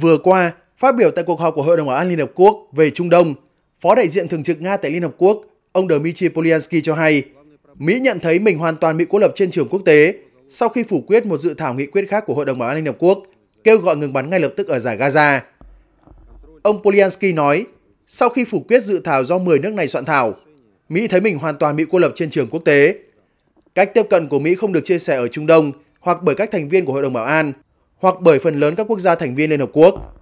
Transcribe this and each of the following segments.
Vừa qua, phát biểu tại cuộc họp của Hội đồng Bảo an Liên Hợp Quốc về Trung Đông, Phó đại diện thường trực Nga tại Liên Hợp Quốc, ông Dmitry Polyansky cho hay, Mỹ nhận thấy mình hoàn toàn bị cô lập trên trường quốc tế sau khi phủ quyết một dự thảo nghị quyết khác của Hội đồng Bảo an Liên Hợp Quốc kêu gọi ngừng bắn ngay lập tức ở giải Gaza. Ông Polyansky nói, sau khi phủ quyết dự thảo do 10 nước này soạn thảo, Mỹ thấy mình hoàn toàn bị cô lập trên trường quốc tế. Cách tiếp cận của Mỹ không được chia sẻ ở Trung Đông hoặc bởi các thành viên của Hội đồng Bảo an hoặc bởi phần lớn các quốc gia thành viên Liên Hợp Quốc.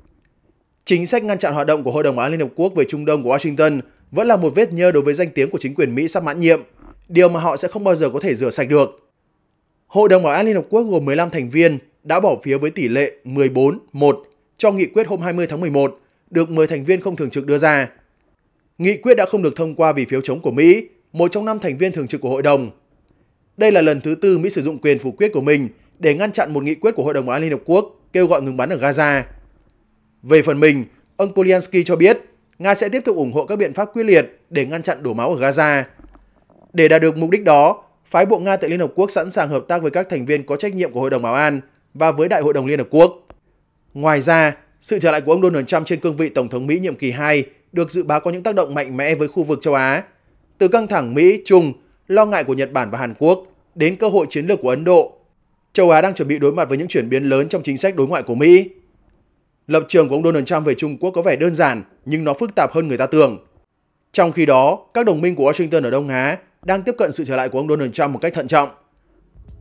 Chính sách ngăn chặn hoạt động của Hội đồng Bảo An Liên Hợp Quốc về Trung Đông của Washington vẫn là một vết nhơ đối với danh tiếng của chính quyền Mỹ sắp mãn nhiệm, điều mà họ sẽ không bao giờ có thể rửa sạch được. Hội đồng Bảo an Liên Hợp Quốc gồm 15 thành viên đã bỏ phiếu với tỷ lệ 14-1 cho nghị quyết hôm 20 tháng 11 được 10 thành viên không thường trực đưa ra. Nghị quyết đã không được thông qua vì phiếu chống của Mỹ, một trong năm thành viên thường trực của hội đồng. Đây là lần thứ tư Mỹ sử dụng quyền phủ quyết của mình để ngăn chặn một nghị quyết của Hội đồng Bảo an Liên Hợp Quốc kêu gọi ngừng bắn ở Gaza. Về phần mình, ông Polyansky cho biết Nga sẽ tiếp tục ủng hộ các biện pháp quyết liệt để ngăn chặn đổ máu ở Gaza. Để đạt được mục đích đó, phái bộ Nga tại Liên Hợp Quốc sẵn sàng hợp tác với các thành viên có trách nhiệm của Hội đồng Bảo an và với Đại hội đồng Liên Hợp Quốc. Ngoài ra, sự trở lại của ông Donald Trump trên cương vị Tổng thống Mỹ nhiệm kỳ 2 được dự báo có những tác động mạnh mẽ với khu vực châu Á. Từ căng thẳng Mỹ-Trung, lo ngại của Nhật Bản và Hàn Quốc, đến cơ hội chiến lược của Ấn Độ châu Á đang chuẩn bị đối mặt với những chuyển biến lớn trong chính sách đối ngoại của Mỹ. Lập trường của ông Donald Trump về Trung Quốc có vẻ đơn giản nhưng nó phức tạp hơn người ta tưởng. Trong khi đó, các đồng minh của Washington ở Đông Á đang tiếp cận sự trở lại của ông Donald Trump một cách thận trọng.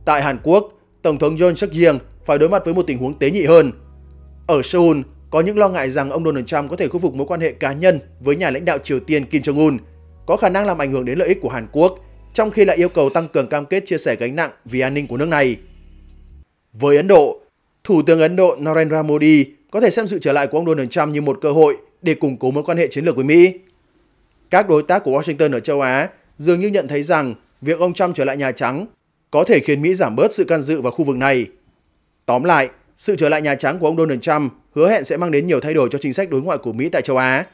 Tại Hàn Quốc, Tổng thống John suk yeol phải đối mặt với một tình huống tế nhị hơn. Ở Seoul, có những lo ngại rằng ông Donald Trump có thể khôi phục mối quan hệ cá nhân với nhà lãnh đạo Triều Tiên Kim Jong-un, có khả năng làm ảnh hưởng đến lợi ích của Hàn Quốc, trong khi lại yêu cầu tăng cường cam kết chia sẻ gánh nặng vì an ninh của nước này. Với Ấn Độ, Thủ tướng Ấn Độ Narendra Modi có thể xem sự trở lại của ông Donald Trump như một cơ hội để củng cố mối quan hệ chiến lược với Mỹ. Các đối tác của Washington ở châu Á dường như nhận thấy rằng việc ông Trump trở lại Nhà Trắng có thể khiến Mỹ giảm bớt sự can dự vào khu vực này. Tóm lại, sự trở lại Nhà Trắng của ông Donald Trump hứa hẹn sẽ mang đến nhiều thay đổi cho chính sách đối ngoại của Mỹ tại châu Á.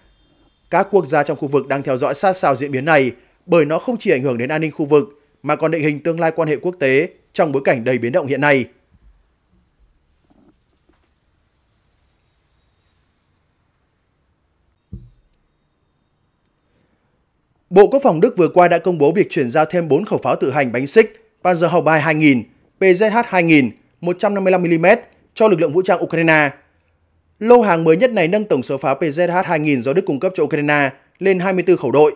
Các quốc gia trong khu vực đang theo dõi sát sao diễn biến này bởi nó không chỉ ảnh hưởng đến an ninh khu vực mà còn định hình tương lai quan hệ quốc tế trong bối cảnh đầy biến động hiện nay. Bộ Quốc phòng Đức vừa qua đã công bố việc chuyển giao thêm 4 khẩu pháo tự hành bánh xích Panzerhaubitze 2000, PZH 2000, 155mm cho lực lượng vũ trang Ukraine. Lô hàng mới nhất này nâng tổng số pháo PZH 2000 do Đức cung cấp cho Ukraine lên 24 khẩu đội.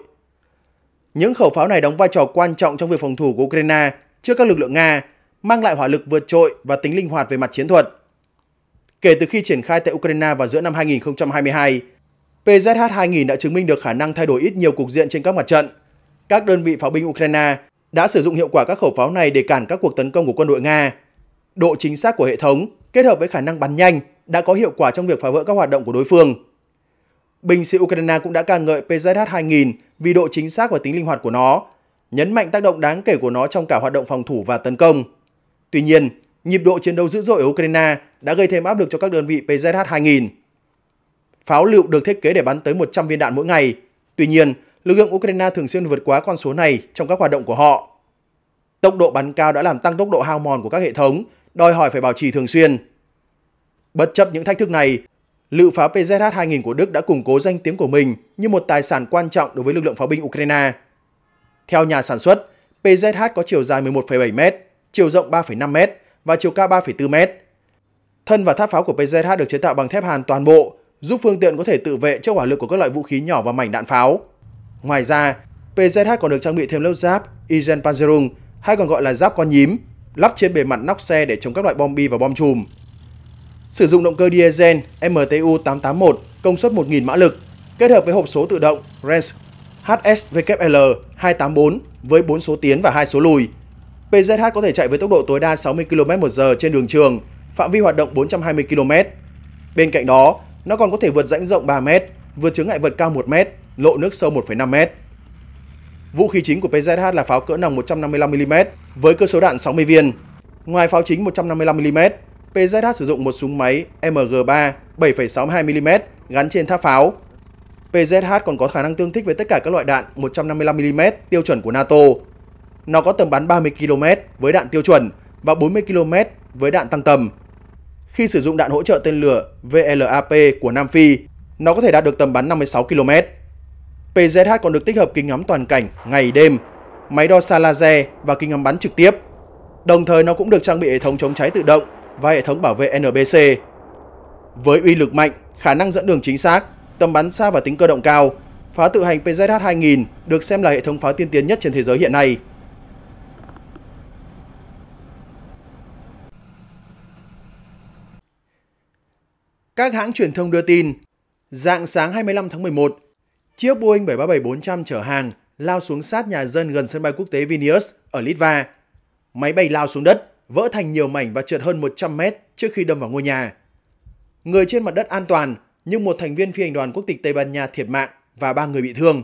Những khẩu pháo này đóng vai trò quan trọng trong việc phòng thủ của Ukraine trước các lực lượng Nga, mang lại hỏa lực vượt trội và tính linh hoạt về mặt chiến thuật. Kể từ khi triển khai tại Ukraine vào giữa năm 2022, PZH-2000 đã chứng minh được khả năng thay đổi ít nhiều cục diện trên các mặt trận. Các đơn vị pháo binh Ukraine đã sử dụng hiệu quả các khẩu pháo này để cản các cuộc tấn công của quân đội Nga. Độ chính xác của hệ thống kết hợp với khả năng bắn nhanh đã có hiệu quả trong việc phá vỡ các hoạt động của đối phương. Binh sĩ Ukraine cũng đã ca ngợi PZH-2000 vì độ chính xác và tính linh hoạt của nó, nhấn mạnh tác động đáng kể của nó trong cả hoạt động phòng thủ và tấn công. Tuy nhiên, nhịp độ chiến đấu dữ dội ở Ukraine đã gây thêm áp lực cho các đơn vị PZH-2000 pháo lựu được thiết kế để bắn tới 100 viên đạn mỗi ngày. Tuy nhiên, lực lượng Ukraine thường xuyên vượt quá con số này trong các hoạt động của họ. Tốc độ bắn cao đã làm tăng tốc độ hao mòn của các hệ thống, đòi hỏi phải bảo trì thường xuyên. Bất chấp những thách thức này, lựu pháo PZH-2000 của Đức đã củng cố danh tiếng của mình như một tài sản quan trọng đối với lực lượng pháo binh Ukraine. Theo nhà sản xuất, PZH có chiều dài 11,7m, chiều rộng 3,5m và chiều cao 3,4m. Thân và tháp pháo của PZH được chế tạo bằng thép hàn toàn bộ giúp phương tiện có thể tự vệ trước hỏa lực của các loại vũ khí nhỏ và mảnh đạn pháo. Ngoài ra, PZH còn được trang bị thêm lớp giáp izen Panzerung hay còn gọi là giáp con nhím, lắp trên bề mặt nóc xe để chống các loại bom bi và bom chùm. Sử dụng động cơ diesel MTU 881 công suất 1.000 mã lực, kết hợp với hộp số tự động Range HSWL 284 với 4 số tiến và 2 số lùi. PZH có thể chạy với tốc độ tối đa 60 km/h trên đường trường, phạm vi hoạt động 420 km. Bên cạnh đó, nó còn có thể vượt rãnh rộng 3 m vượt chướng ngại vật cao 1 m lộ nước sâu 1,5 m Vũ khí chính của PZH là pháo cỡ nòng 155mm với cơ số đạn 60 viên. Ngoài pháo chính 155mm, PZH sử dụng một súng máy MG3 7,62mm gắn trên tháp pháo. PZH còn có khả năng tương thích với tất cả các loại đạn 155mm tiêu chuẩn của NATO. Nó có tầm bắn 30km với đạn tiêu chuẩn và 40km với đạn tăng tầm khi sử dụng đạn hỗ trợ tên lửa VLAP của Nam Phi, nó có thể đạt được tầm bắn 56 km. PZH còn được tích hợp kính ngắm toàn cảnh ngày đêm, máy đo xa laser và kính ngắm bắn trực tiếp. Đồng thời nó cũng được trang bị hệ thống chống cháy tự động và hệ thống bảo vệ NBC. Với uy lực mạnh, khả năng dẫn đường chính xác, tầm bắn xa và tính cơ động cao, pháo tự hành PZH-2000 được xem là hệ thống pháo tiên tiến nhất trên thế giới hiện nay. Các hãng truyền thông đưa tin, dạng sáng 25 tháng 11, chiếc Boeing 737-400 chở hàng lao xuống sát nhà dân gần sân bay quốc tế Vilnius ở Litva. Máy bay lao xuống đất, vỡ thành nhiều mảnh và trượt hơn 100 mét trước khi đâm vào ngôi nhà. Người trên mặt đất an toàn, nhưng một thành viên phi hành đoàn quốc tịch Tây Ban Nha thiệt mạng và ba người bị thương.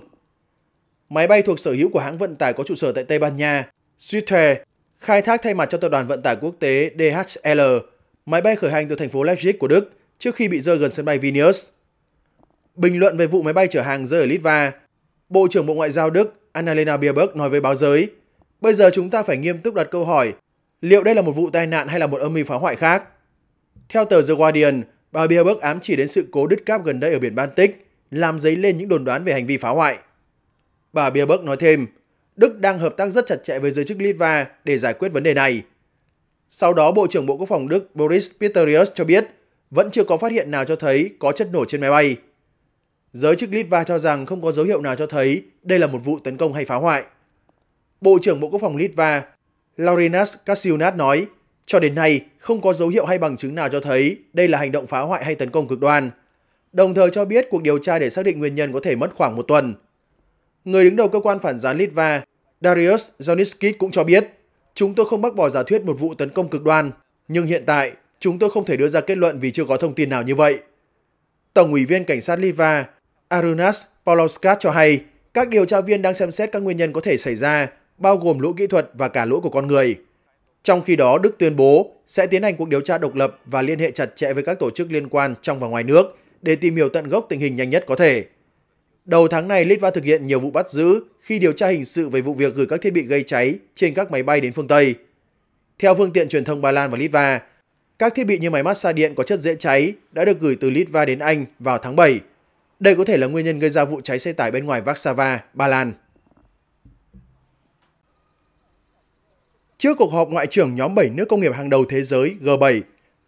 Máy bay thuộc sở hữu của hãng vận tải có trụ sở tại Tây Ban Nha, Swissair, khai thác thay mặt cho tập đoàn vận tải quốc tế DHL. Máy bay khởi hành từ thành phố Leipzig của Đức trước khi bị rơi gần sân bay Vilnius. Bình luận về vụ máy bay chở hàng rơi ở Litva, Bộ trưởng Bộ Ngoại giao Đức Annalena Baerbock nói với báo giới, bây giờ chúng ta phải nghiêm túc đặt câu hỏi liệu đây là một vụ tai nạn hay là một âm mưu phá hoại khác. Theo tờ The Guardian, bà Baerbock ám chỉ đến sự cố đứt cáp gần đây ở biển Baltic, làm dấy lên những đồn đoán về hành vi phá hoại. Bà Baerbock nói thêm, Đức đang hợp tác rất chặt chẽ với giới chức Litva để giải quyết vấn đề này. Sau đó, Bộ trưởng Bộ Quốc phòng Đức Boris Pistorius cho biết vẫn chưa có phát hiện nào cho thấy có chất nổ trên máy bay. Giới chức Litva cho rằng không có dấu hiệu nào cho thấy đây là một vụ tấn công hay phá hoại. Bộ trưởng Bộ Quốc phòng Litva Laurinas Kasiunas nói, cho đến nay không có dấu hiệu hay bằng chứng nào cho thấy đây là hành động phá hoại hay tấn công cực đoan. Đồng thời cho biết cuộc điều tra để xác định nguyên nhân có thể mất khoảng một tuần. Người đứng đầu cơ quan phản gián Litva Darius Joniskis cũng cho biết, chúng tôi không bác bỏ giả thuyết một vụ tấn công cực đoan, nhưng hiện tại chúng tôi không thể đưa ra kết luận vì chưa có thông tin nào như vậy. Tổng ủy viên cảnh sát Liva Arunas Paulauskas cho hay, các điều tra viên đang xem xét các nguyên nhân có thể xảy ra, bao gồm lỗi kỹ thuật và cả lỗi của con người. Trong khi đó, Đức tuyên bố sẽ tiến hành cuộc điều tra độc lập và liên hệ chặt chẽ với các tổ chức liên quan trong và ngoài nước để tìm hiểu tận gốc tình hình nhanh nhất có thể. Đầu tháng này, Litva thực hiện nhiều vụ bắt giữ khi điều tra hình sự về vụ việc gửi các thiết bị gây cháy trên các máy bay đến phương Tây. Theo phương tiện truyền thông Ba Lan và Litva, các thiết bị như máy massage điện có chất dễ cháy đã được gửi từ Litva đến Anh vào tháng 7. Đây có thể là nguyên nhân gây ra vụ cháy xe tải bên ngoài Warsaw, Ba Lan. Trước cuộc họp ngoại trưởng nhóm 7 nước công nghiệp hàng đầu thế giới G7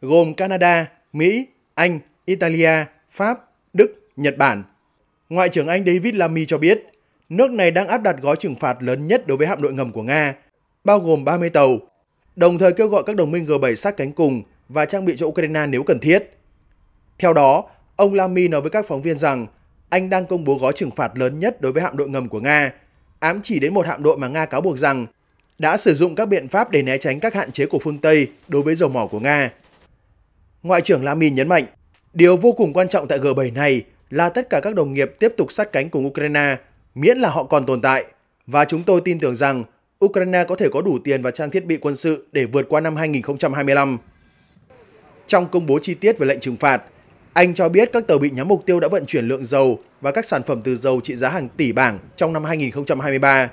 gồm Canada, Mỹ, Anh, Italia, Pháp, Đức, Nhật Bản, Ngoại trưởng Anh David Lammy cho biết nước này đang áp đặt gói trừng phạt lớn nhất đối với hạm đội ngầm của Nga, bao gồm 30 tàu, đồng thời kêu gọi các đồng minh G7 sát cánh cùng và trang bị cho Ukraine nếu cần thiết. Theo đó, ông Lamy nói với các phóng viên rằng anh đang công bố gói trừng phạt lớn nhất đối với hạm đội ngầm của Nga, ám chỉ đến một hạm đội mà Nga cáo buộc rằng đã sử dụng các biện pháp để né tránh các hạn chế của phương Tây đối với dầu mỏ của Nga. Ngoại trưởng Lamy nhấn mạnh, điều vô cùng quan trọng tại G7 này là tất cả các đồng nghiệp tiếp tục sát cánh cùng Ukraine, miễn là họ còn tồn tại, và chúng tôi tin tưởng rằng Ukraine có thể có đủ tiền và trang thiết bị quân sự để vượt qua năm 2025. Trong công bố chi tiết về lệnh trừng phạt, anh cho biết các tàu bị nhắm mục tiêu đã vận chuyển lượng dầu và các sản phẩm từ dầu trị giá hàng tỷ bảng trong năm 2023.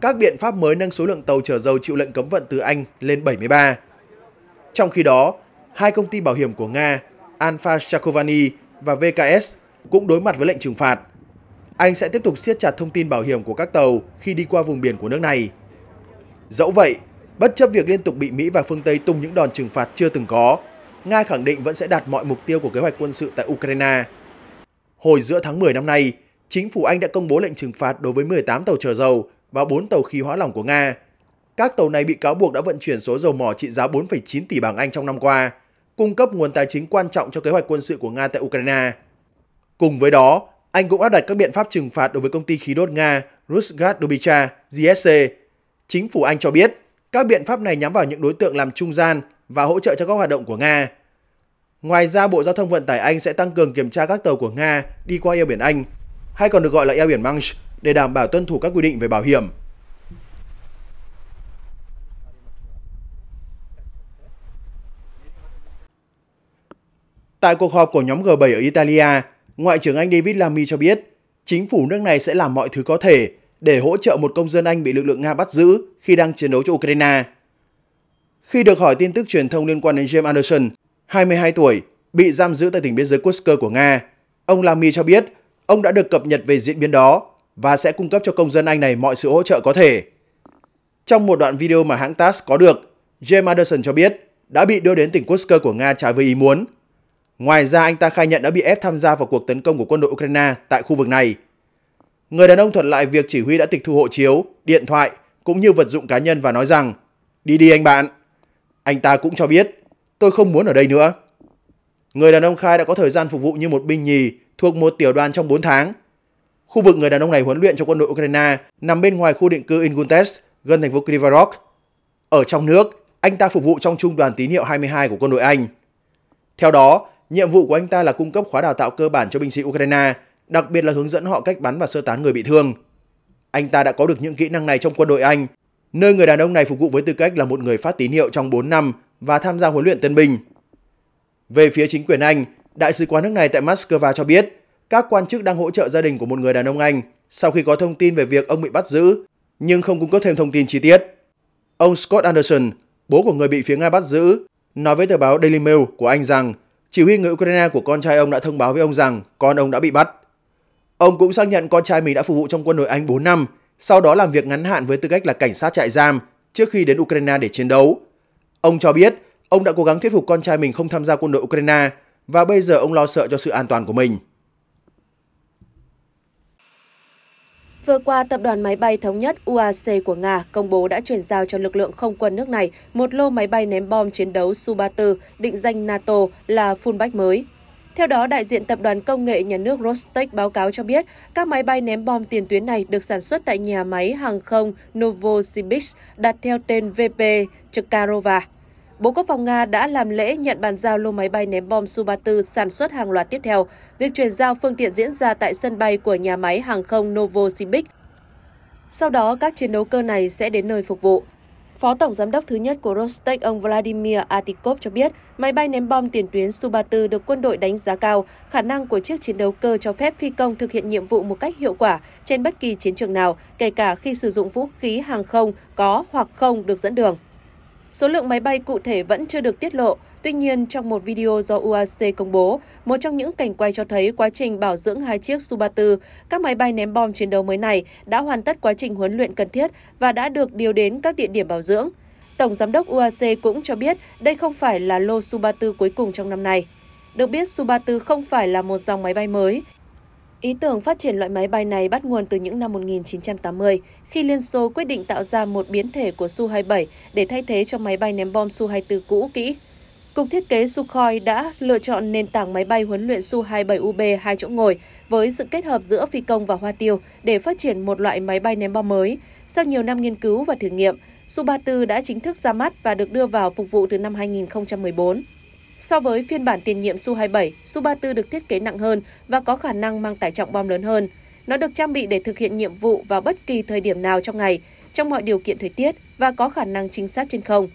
Các biện pháp mới nâng số lượng tàu chở dầu chịu lệnh cấm vận từ Anh lên 73. Trong khi đó, hai công ty bảo hiểm của Nga, Alpha Shakovani và VKS cũng đối mặt với lệnh trừng phạt. Anh sẽ tiếp tục siết chặt thông tin bảo hiểm của các tàu khi đi qua vùng biển của nước này. Dẫu vậy, bất chấp việc liên tục bị Mỹ và phương Tây tung những đòn trừng phạt chưa từng có, Nga khẳng định vẫn sẽ đạt mọi mục tiêu của kế hoạch quân sự tại Ukraine. Hồi giữa tháng 10 năm nay, chính phủ Anh đã công bố lệnh trừng phạt đối với 18 tàu chở dầu và 4 tàu khí hóa lỏng của Nga. Các tàu này bị cáo buộc đã vận chuyển số dầu mỏ trị giá 4,9 tỷ bảng Anh trong năm qua, cung cấp nguồn tài chính quan trọng cho kế hoạch quân sự của Nga tại Ukraine. Cùng với đó, Anh cũng áp đặt các biện pháp trừng phạt đối với công ty khí đốt Nga Rusgazdobitra GSC. Chính phủ Anh cho biết, các biện pháp này nhắm vào những đối tượng làm trung gian và hỗ trợ cho các hoạt động của Nga. Ngoài ra, Bộ Giao thông Vận tải Anh sẽ tăng cường kiểm tra các tàu của Nga đi qua eo biển Anh, hay còn được gọi là eo biển Manch, để đảm bảo tuân thủ các quy định về bảo hiểm. Tại cuộc họp của nhóm G7 ở Italia, Ngoại trưởng Anh David Lammy cho biết, chính phủ nước này sẽ làm mọi thứ có thể để hỗ trợ một công dân Anh bị lực lượng Nga bắt giữ khi đang chiến đấu cho Ukraine. Khi được hỏi tin tức truyền thông liên quan đến James Anderson, 22 tuổi, bị giam giữ tại tỉnh biên giới Kursk của Nga, ông Lamy cho biết ông đã được cập nhật về diễn biến đó và sẽ cung cấp cho công dân Anh này mọi sự hỗ trợ có thể. Trong một đoạn video mà hãng TASS có được, James Anderson cho biết đã bị đưa đến tỉnh Kursk của Nga trái với ý muốn. Ngoài ra anh ta khai nhận đã bị ép tham gia vào cuộc tấn công của quân đội Ukraine tại khu vực này. Người đàn ông thuật lại việc chỉ huy đã tịch thu hộ chiếu, điện thoại cũng như vật dụng cá nhân và nói rằng Đi đi anh bạn! Anh ta cũng cho biết, tôi không muốn ở đây nữa. Người đàn ông Khai đã có thời gian phục vụ như một binh nhì thuộc một tiểu đoàn trong 4 tháng. Khu vực người đàn ông này huấn luyện cho quân đội Ukraine nằm bên ngoài khu định cư Inguntes, gần thành phố Krivarok. Ở trong nước, anh ta phục vụ trong trung đoàn tín hiệu 22 của quân đội Anh. Theo đó, nhiệm vụ của anh ta là cung cấp khóa đào tạo cơ bản cho binh sĩ Ukraine, đặc biệt là hướng dẫn họ cách bắn và sơ tán người bị thương. Anh ta đã có được những kỹ năng này trong quân đội Anh nơi người đàn ông này phục vụ với tư cách là một người phát tín hiệu trong 4 năm và tham gia huấn luyện tân binh. Về phía chính quyền Anh, Đại sứ quán nước này tại Moscow cho biết các quan chức đang hỗ trợ gia đình của một người đàn ông Anh sau khi có thông tin về việc ông bị bắt giữ, nhưng không cung cấp thêm thông tin chi tiết. Ông Scott Anderson, bố của người bị phía Nga bắt giữ, nói với tờ báo Daily Mail của Anh rằng chỉ huy người Ukraine của con trai ông đã thông báo với ông rằng con ông đã bị bắt. Ông cũng xác nhận con trai mình đã phục vụ trong quân đội Anh 4 năm, sau đó làm việc ngắn hạn với tư cách là cảnh sát trại giam trước khi đến Ukraine để chiến đấu. Ông cho biết ông đã cố gắng thuyết phục con trai mình không tham gia quân đội Ukraine và bây giờ ông lo sợ cho sự an toàn của mình. Vừa qua, tập đoàn máy bay thống nhất UAC của Nga công bố đã chuyển giao cho lực lượng không quân nước này một lô máy bay ném bom chiến đấu Su-34 định danh NATO là fullback mới. Theo đó, đại diện Tập đoàn Công nghệ Nhà nước Rostec báo cáo cho biết, các máy bay ném bom tiền tuyến này được sản xuất tại nhà máy hàng không Novosibirsk đặt theo tên VP Chkarova. Bộ Quốc phòng Nga đã làm lễ nhận bàn giao lô máy bay ném bom Su-34 sản xuất hàng loạt tiếp theo. Việc chuyển giao phương tiện diễn ra tại sân bay của nhà máy hàng không Novosibirsk. Sau đó, các chiến đấu cơ này sẽ đến nơi phục vụ. Phó Tổng Giám đốc thứ nhất của Rostec ông Vladimir Atikov cho biết, máy bay ném bom tiền tuyến Su-34 được quân đội đánh giá cao, khả năng của chiếc chiến đấu cơ cho phép phi công thực hiện nhiệm vụ một cách hiệu quả trên bất kỳ chiến trường nào, kể cả khi sử dụng vũ khí hàng không có hoặc không được dẫn đường. Số lượng máy bay cụ thể vẫn chưa được tiết lộ, tuy nhiên trong một video do UAC công bố, một trong những cảnh quay cho thấy quá trình bảo dưỡng hai chiếc Su-34, các máy bay ném bom chiến đấu mới này đã hoàn tất quá trình huấn luyện cần thiết và đã được điều đến các địa điểm bảo dưỡng. Tổng giám đốc UAC cũng cho biết đây không phải là lô Su-34 cuối cùng trong năm nay. Được biết, Su-34 không phải là một dòng máy bay mới, Ý tưởng phát triển loại máy bay này bắt nguồn từ những năm 1980, khi Liên Xô quyết định tạo ra một biến thể của Su-27 để thay thế cho máy bay ném bom Su-24 cũ kỹ. Cục thiết kế Sukhoi đã lựa chọn nền tảng máy bay huấn luyện Su-27UB hai chỗ ngồi với sự kết hợp giữa phi công và hoa tiêu để phát triển một loại máy bay ném bom mới. Sau nhiều năm nghiên cứu và thử nghiệm, Su-34 đã chính thức ra mắt và được đưa vào phục vụ từ năm 2014. So với phiên bản tiền nhiệm Su-27, Su-34 được thiết kế nặng hơn và có khả năng mang tải trọng bom lớn hơn. Nó được trang bị để thực hiện nhiệm vụ vào bất kỳ thời điểm nào trong ngày, trong mọi điều kiện thời tiết và có khả năng chính xác trên không.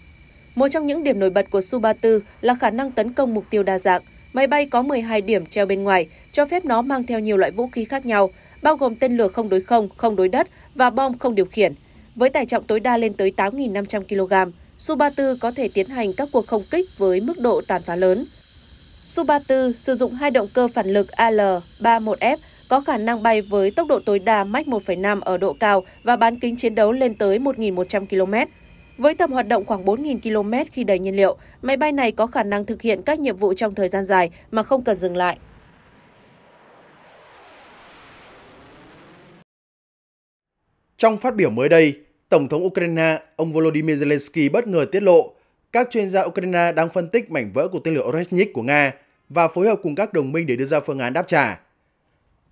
Một trong những điểm nổi bật của Su-34 là khả năng tấn công mục tiêu đa dạng. Máy bay có 12 điểm treo bên ngoài, cho phép nó mang theo nhiều loại vũ khí khác nhau, bao gồm tên lửa không đối không, không đối đất và bom không điều khiển, với tải trọng tối đa lên tới 8.500 kg. Su-34 có thể tiến hành các cuộc không kích với mức độ tàn phá lớn. Su-34 sử dụng hai động cơ phản lực AL-31F có khả năng bay với tốc độ tối đa Mach 1,5 ở độ cao và bán kính chiến đấu lên tới 1.100 km. Với tầm hoạt động khoảng 4.000 km khi đầy nhiên liệu, máy bay này có khả năng thực hiện các nhiệm vụ trong thời gian dài mà không cần dừng lại. Trong phát biểu mới đây, Tổng thống Ukraine ông Volodymyr Zelensky bất ngờ tiết lộ các chuyên gia Ukraine đang phân tích mảnh vỡ của tên lửa Oreshnik của Nga và phối hợp cùng các đồng minh để đưa ra phương án đáp trả.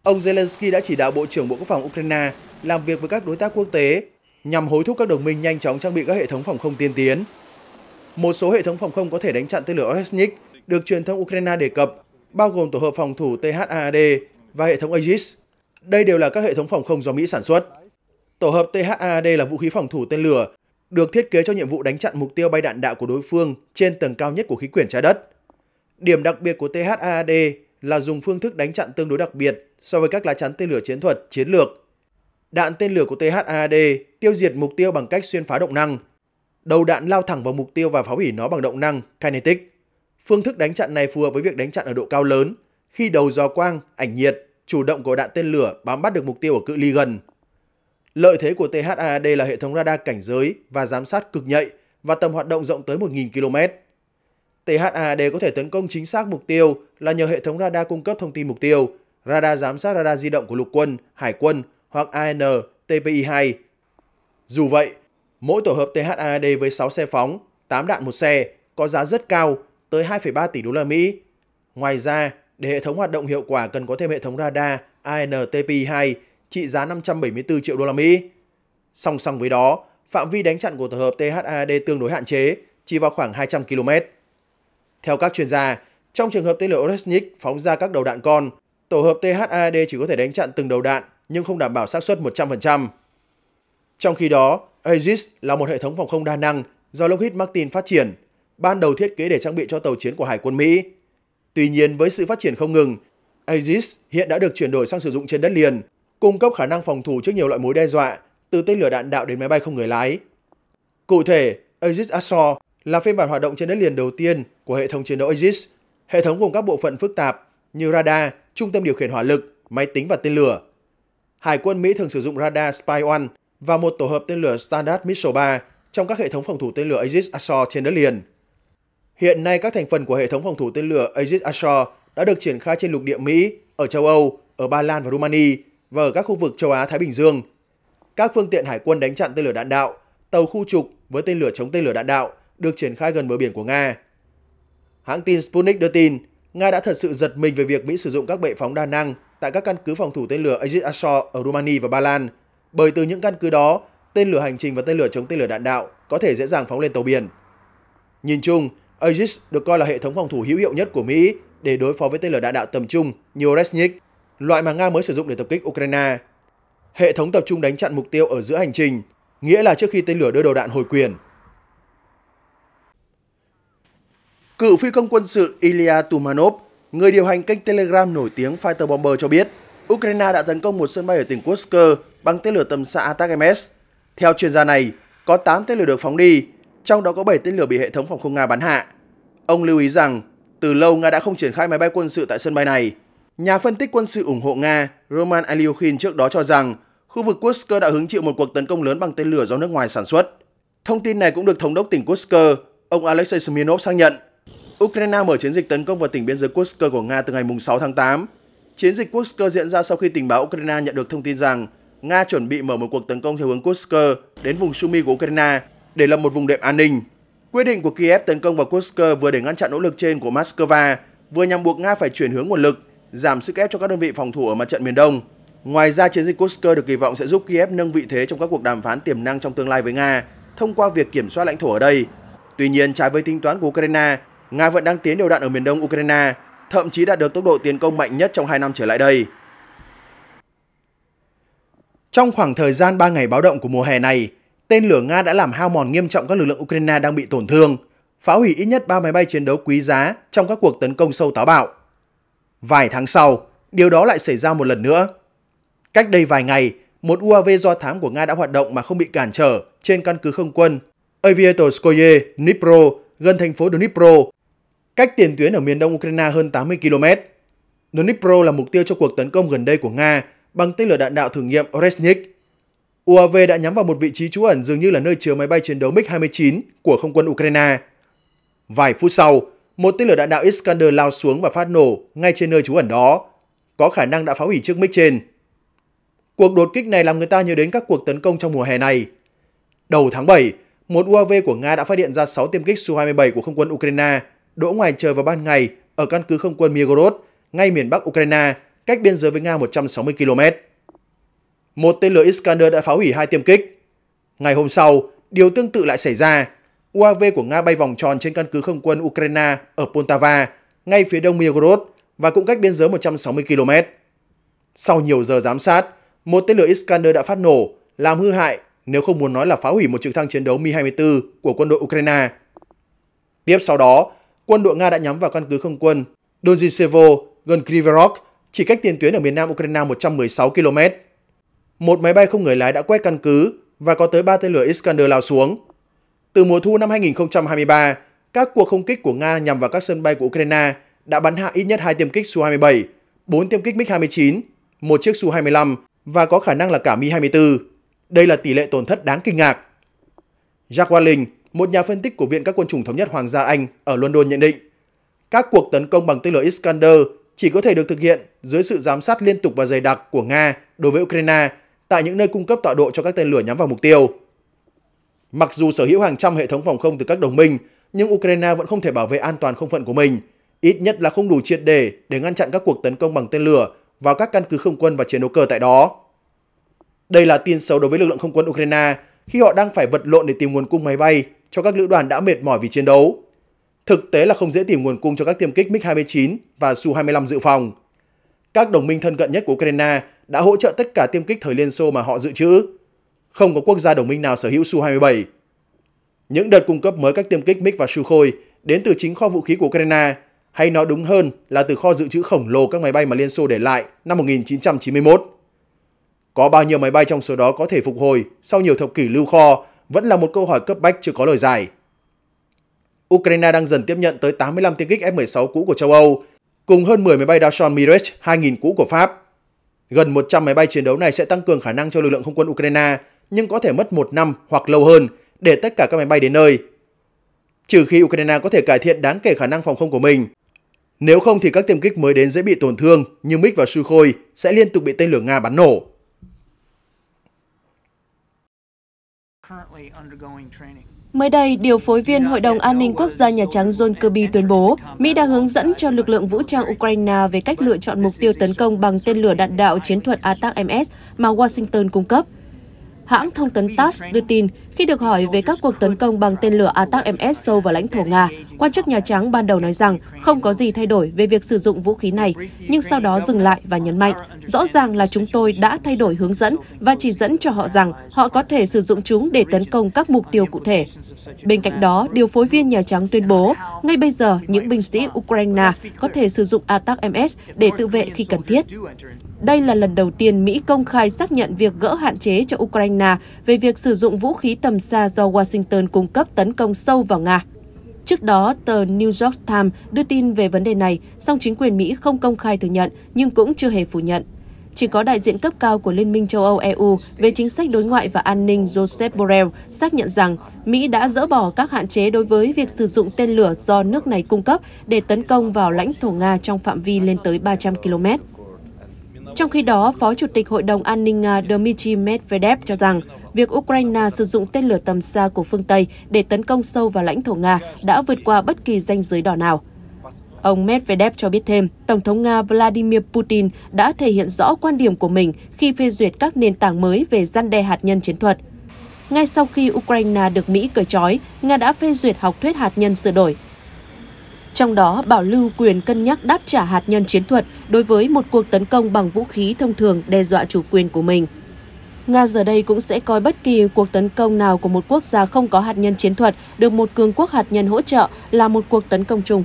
Ông Zelensky đã chỉ đạo Bộ trưởng Bộ Quốc phòng Ukraine làm việc với các đối tác quốc tế nhằm hối thúc các đồng minh nhanh chóng trang bị các hệ thống phòng không tiên tiến. Một số hệ thống phòng không có thể đánh chặn tên lửa Oreshnik được truyền thông Ukraine đề cập, bao gồm tổ hợp phòng thủ THAAD và hệ thống Aegis. Đây đều là các hệ thống phòng không do Mỹ sản xuất. Tổ hợp THAAD là vũ khí phòng thủ tên lửa, được thiết kế cho nhiệm vụ đánh chặn mục tiêu bay đạn đạo của đối phương trên tầng cao nhất của khí quyển trái đất. Điểm đặc biệt của THAAD là dùng phương thức đánh chặn tương đối đặc biệt so với các lá chắn tên lửa chiến thuật chiến lược. Đạn tên lửa của THAAD tiêu diệt mục tiêu bằng cách xuyên phá động năng. Đầu đạn lao thẳng vào mục tiêu và phá hủy nó bằng động năng kinetic. Phương thức đánh chặn này phù hợp với việc đánh chặn ở độ cao lớn khi đầu dò quang, ảnh nhiệt chủ động của đạn tên lửa bám bắt được mục tiêu ở cự ly gần. Lợi thế của THAAD là hệ thống radar cảnh giới và giám sát cực nhạy và tầm hoạt động rộng tới 1.000 km. THAAD có thể tấn công chính xác mục tiêu là nhờ hệ thống radar cung cấp thông tin mục tiêu, radar giám sát radar di động của lục quân, hải quân hoặc AN, TPI-2. Dù vậy, mỗi tổ hợp THAAD với 6 xe phóng, 8 đạn một xe có giá rất cao tới 2,3 tỷ đô la Mỹ. Ngoài ra, để hệ thống hoạt động hiệu quả cần có thêm hệ thống radar AN, TPI-2 trị giá 574 triệu đô la Mỹ. Song song với đó, phạm vi đánh chặn của tổ hợp THAD tương đối hạn chế, chỉ vào khoảng 200 km. Theo các chuyên gia, trong trường hợp tên lửa Oresnik phóng ra các đầu đạn con, tổ hợp THAD chỉ có thể đánh chặn từng đầu đạn nhưng không đảm bảo xác suất 100%. Trong khi đó, Aegis là một hệ thống phòng không đa năng do Lockheed Martin phát triển, ban đầu thiết kế để trang bị cho tàu chiến của Hải quân Mỹ. Tuy nhiên, với sự phát triển không ngừng, Aegis hiện đã được chuyển đổi sang sử dụng trên đất liền cung cấp khả năng phòng thủ trước nhiều loại mối đe dọa, từ tên lửa đạn đạo đến máy bay không người lái. Cụ thể, Aegis Ashore là phiên bản hoạt động trên đất liền đầu tiên của hệ thống chiến đấu Aegis. Hệ thống gồm các bộ phận phức tạp như radar, trung tâm điều khiển hỏa lực, máy tính và tên lửa. Hải quân Mỹ thường sử dụng radar Spy-1 và một tổ hợp tên lửa Standard Missile 3 trong các hệ thống phòng thủ tên lửa Aegis Ashore trên đất liền. Hiện nay các thành phần của hệ thống phòng thủ tên lửa Aegis Ashore đã được triển khai trên lục địa Mỹ, ở châu Âu, ở Ba Lan và Romania và ở các khu vực châu Á Thái Bình Dương. Các phương tiện hải quân đánh chặn tên lửa đạn đạo, tàu khu trục với tên lửa chống tên lửa đạn đạo được triển khai gần bờ biển của Nga. Hãng tin Sputnik đưa tin, Nga đã thật sự giật mình về việc Mỹ sử dụng các bệ phóng đa năng tại các căn cứ phòng thủ tên lửa Aegis Ashore ở Romania và Ba Lan, bởi từ những căn cứ đó, tên lửa hành trình và tên lửa chống tên lửa đạn đạo có thể dễ dàng phóng lên tàu biển. Nhìn chung, Aegis được coi là hệ thống phòng thủ hữu hiệu nhất của Mỹ để đối phó với tên lửa đạn đạo tầm trung như Oreshnik loại mà Nga mới sử dụng để tập kích Ukraine. Hệ thống tập trung đánh chặn mục tiêu ở giữa hành trình, nghĩa là trước khi tên lửa đưa đầu đạn hồi quyền. Cựu phi công quân sự Ilya Tumanov, người điều hành kênh Telegram nổi tiếng Fighter Bomber cho biết, Ukraine đã tấn công một sân bay ở tỉnh Kursk bằng tên lửa tầm xa Attack Theo chuyên gia này, có 8 tên lửa được phóng đi, trong đó có 7 tên lửa bị hệ thống phòng không Nga bắn hạ. Ông lưu ý rằng, từ lâu Nga đã không triển khai máy bay quân sự tại sân bay này, Nhà phân tích quân sự ủng hộ Nga Roman Alyokhin trước đó cho rằng khu vực Kursk đã hứng chịu một cuộc tấn công lớn bằng tên lửa do nước ngoài sản xuất. Thông tin này cũng được Thống đốc tỉnh Kursk, ông Alexei Smirnov xác nhận. Ukraine mở chiến dịch tấn công vào tỉnh biên giới Kursk của Nga từ ngày 6 tháng 8. Chiến dịch Kursk diễn ra sau khi tình báo Ukraine nhận được thông tin rằng Nga chuẩn bị mở một cuộc tấn công theo hướng Kursk đến vùng Sumy của Ukraine để lập một vùng đệm an ninh. Quyết định của Kiev tấn công vào Kursk vừa để ngăn chặn nỗ lực trên của Moscow, vừa nhằm buộc Nga phải chuyển hướng nguồn lực giảm sức ép cho các đơn vị phòng thủ ở mặt trận miền Đông. Ngoài ra, chiến dịch Kursk được kỳ vọng sẽ giúp Kiev nâng vị thế trong các cuộc đàm phán tiềm năng trong tương lai với Nga thông qua việc kiểm soát lãnh thổ ở đây. Tuy nhiên, trái với tính toán của Ukraine, Nga vẫn đang tiến đều đạn ở miền đông Ukraine, thậm chí đạt được tốc độ tiến công mạnh nhất trong 2 năm trở lại đây. Trong khoảng thời gian 3 ngày báo động của mùa hè này, tên lửa Nga đã làm hao mòn nghiêm trọng các lực lượng Ukraine đang bị tổn thương, phá hủy ít nhất 3 máy bay chiến đấu quý giá trong các cuộc tấn công sâu táo bạo. Vài tháng sau, điều đó lại xảy ra một lần nữa. Cách đây vài ngày, một UAV do thám của Nga đã hoạt động mà không bị cản trở trên căn cứ không quân Aviatorskoye Dnipro gần thành phố Dnipro, cách tiền tuyến ở miền đông Ukraine hơn 80 km. Dnipro là mục tiêu cho cuộc tấn công gần đây của Nga bằng tên lửa đạn đạo thử nghiệm Oresnik. UAV đã nhắm vào một vị trí trú ẩn dường như là nơi chứa máy bay chiến đấu MiG-29 của không quân Ukraine. Vài phút sau, một tên lửa đạn đạo Iskander lao xuống và phát nổ ngay trên nơi trú ẩn đó, có khả năng đã phá hủy chiếc mig trên. Cuộc đột kích này làm người ta nhớ đến các cuộc tấn công trong mùa hè này. Đầu tháng 7, một UAV của Nga đã phát hiện ra 6 tiêm kích Su-27 của không quân Ukraine đỗ ngoài trời vào ban ngày ở căn cứ không quân Mirgorod, ngay miền bắc Ukraine, cách biên giới với Nga 160 km. Một tên lửa Iskander đã phá hủy hai tiêm kích. Ngày hôm sau, điều tương tự lại xảy ra UAV của Nga bay vòng tròn trên căn cứ không quân Ukraine ở Poltava, ngay phía đông Mirgorod và cũng cách biên giới 160 km. Sau nhiều giờ giám sát, một tên lửa Iskander đã phát nổ, làm hư hại, nếu không muốn nói là phá hủy một trực thăng chiến đấu Mi-24 của quân đội Ukraine. Tiếp sau đó, quân đội Nga đã nhắm vào căn cứ không quân Donjisevo gần Kriverok, chỉ cách tiền tuyến ở miền nam Ukraine 116 km. Một máy bay không người lái đã quét căn cứ và có tới 3 tên lửa Iskander lao xuống, từ mùa thu năm 2023, các cuộc không kích của Nga nhằm vào các sân bay của Ukraine đã bắn hạ ít nhất 2 tiêm kích Su-27, 4 tiêm kích MiG-29, một chiếc Su-25 và có khả năng là cả Mi-24. Đây là tỷ lệ tổn thất đáng kinh ngạc. Jack Walling, một nhà phân tích của Viện các quân chủng thống nhất Hoàng gia Anh ở London nhận định, các cuộc tấn công bằng tên lửa Iskander chỉ có thể được thực hiện dưới sự giám sát liên tục và dày đặc của Nga đối với Ukraine tại những nơi cung cấp tọa độ cho các tên lửa nhắm vào mục tiêu. Mặc dù sở hữu hàng trăm hệ thống phòng không từ các đồng minh, nhưng Ukraine vẫn không thể bảo vệ an toàn không phận của mình, ít nhất là không đủ triệt để để ngăn chặn các cuộc tấn công bằng tên lửa vào các căn cứ không quân và chiến đấu cơ tại đó. Đây là tin xấu đối với lực lượng không quân Ukraine khi họ đang phải vật lộn để tìm nguồn cung máy bay cho các lữ đoàn đã mệt mỏi vì chiến đấu. Thực tế là không dễ tìm nguồn cung cho các tiêm kích MiG-29 và Su-25 dự phòng. Các đồng minh thân cận nhất của Ukraine đã hỗ trợ tất cả tiêm kích thời Liên Xô mà họ dự trữ không có quốc gia đồng minh nào sở hữu Su-27. Những đợt cung cấp mới các tiêm kích MiG và Sukhoi đến từ chính kho vũ khí của Ukraine, hay nói đúng hơn là từ kho dự trữ khổng lồ các máy bay mà Liên Xô để lại năm 1991. Có bao nhiêu máy bay trong số đó có thể phục hồi sau nhiều thập kỷ lưu kho vẫn là một câu hỏi cấp bách chưa có lời giải. Ukraine đang dần tiếp nhận tới 85 tiêm kích F-16 cũ của châu Âu, cùng hơn 10 máy bay Dassault Mirage 2000 cũ của Pháp. Gần 100 máy bay chiến đấu này sẽ tăng cường khả năng cho lực lượng không quân Ukraine nhưng có thể mất một năm hoặc lâu hơn để tất cả các máy bay đến nơi. Trừ khi Ukraine có thể cải thiện đáng kể khả năng phòng không của mình. Nếu không thì các tiêm kích mới đến dễ bị tổn thương như MiG và Sukhoi sẽ liên tục bị tên lửa Nga bắn nổ. Mới đây, điều phối viên Hội đồng An ninh Quốc gia Nhà Trắng John Kirby tuyên bố Mỹ đã hướng dẫn cho lực lượng vũ trang Ukraine về cách lựa chọn mục tiêu tấn công bằng tên lửa đạn đạo chiến thuật ATAC-MS mà Washington cung cấp – Hãng thông tấn TASS đưa tin, khi được hỏi về các cuộc tấn công bằng tên lửa ATAC-MS sâu vào lãnh thổ Nga, quan chức Nhà Trắng ban đầu nói rằng không có gì thay đổi về việc sử dụng vũ khí này, nhưng sau đó dừng lại và nhấn mạnh, rõ ràng là chúng tôi đã thay đổi hướng dẫn và chỉ dẫn cho họ rằng họ có thể sử dụng chúng để tấn công các mục tiêu cụ thể. Bên cạnh đó, điều phối viên Nhà Trắng tuyên bố, ngay bây giờ những binh sĩ Ukraine có thể sử dụng ATAC-MS để tự vệ khi cần thiết. Đây là lần đầu tiên Mỹ công khai xác nhận việc gỡ hạn chế cho Ukraine về việc sử dụng vũ khí tầm xa do Washington cung cấp tấn công sâu vào Nga. Trước đó, tờ New York Times đưa tin về vấn đề này, song chính quyền Mỹ không công khai thừa nhận nhưng cũng chưa hề phủ nhận. Chỉ có đại diện cấp cao của Liên minh châu Âu EU về chính sách đối ngoại và an ninh Joseph Borrell xác nhận rằng Mỹ đã dỡ bỏ các hạn chế đối với việc sử dụng tên lửa do nước này cung cấp để tấn công vào lãnh thổ Nga trong phạm vi lên tới 300 km. Trong khi đó, Phó Chủ tịch Hội đồng An ninh Nga Dmitry Medvedev cho rằng việc Ukraine sử dụng tên lửa tầm xa của phương Tây để tấn công sâu vào lãnh thổ Nga đã vượt qua bất kỳ danh giới đỏ nào. Ông Medvedev cho biết thêm, Tổng thống Nga Vladimir Putin đã thể hiện rõ quan điểm của mình khi phê duyệt các nền tảng mới về gian đe hạt nhân chiến thuật. Ngay sau khi Ukraine được Mỹ cởi trói, Nga đã phê duyệt học thuyết hạt nhân sửa đổi – trong đó, bảo lưu quyền cân nhắc đáp trả hạt nhân chiến thuật đối với một cuộc tấn công bằng vũ khí thông thường đe dọa chủ quyền của mình. Nga giờ đây cũng sẽ coi bất kỳ cuộc tấn công nào của một quốc gia không có hạt nhân chiến thuật được một cường quốc hạt nhân hỗ trợ là một cuộc tấn công chung.